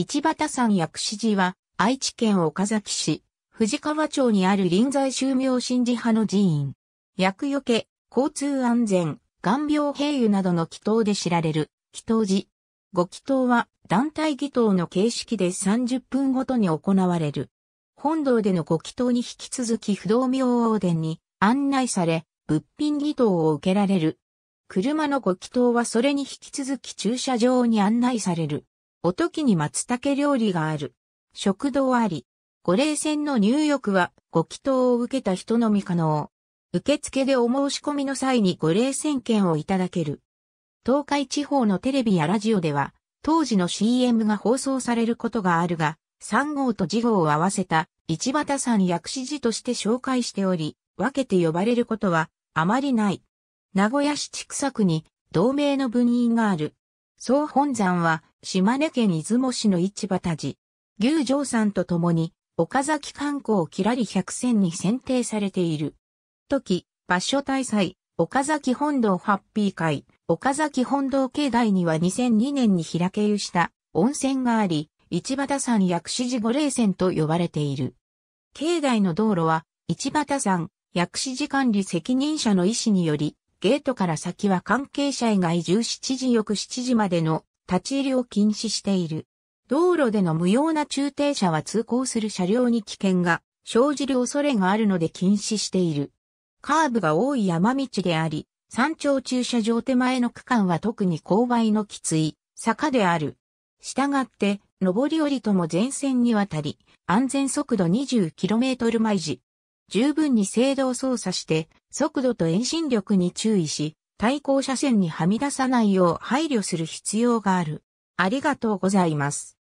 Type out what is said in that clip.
一畑山薬師寺は、愛知県岡崎市、藤川町にある臨済宗明神寺派の寺院。薬除け、交通安全、眼病平癒などの祈祷で知られる、祈祷寺。ご祈祷は、団体祈祷の形式で30分ごとに行われる。本堂でのご祈祷に引き続き不動明王殿に案内され、物品祈祷を受けられる。車のご祈祷はそれに引き続き駐車場に案内される。おときに松茸料理がある。食堂あり。ご霊船の入浴はご祈祷を受けた人のみ可能。受付でお申し込みの際にご霊線券をいただける。東海地方のテレビやラジオでは、当時の CM が放送されることがあるが、3号と次号を合わせた、一畑さん薬師寺として紹介しており、分けて呼ばれることは、あまりない。名古屋市千種区に、同名の分院がある。総本山は、島根県出雲市の市場田じ、牛城さんと共に、岡崎観光キラリ百選に選定されている。時、場所大祭、岡崎本堂ハッピー会、岡崎本堂境内には2002年に開け湯した温泉があり、市畑山薬師寺五霊線と呼ばれている。境内の道路は、市畑山薬師寺管理責任者の医師により、ゲートから先は関係者以外17時翌7時までの立ち入りを禁止している。道路での無用な駐停車は通行する車両に危険が生じる恐れがあるので禁止している。カーブが多い山道であり、山頂駐車場手前の区間は特に勾配のきつい坂である。したがって、上り下りとも全線にわたり、安全速度 20km 毎時。十分に制動操作して、速度と遠心力に注意し、対向車線にはみ出さないよう配慮する必要がある。ありがとうございます。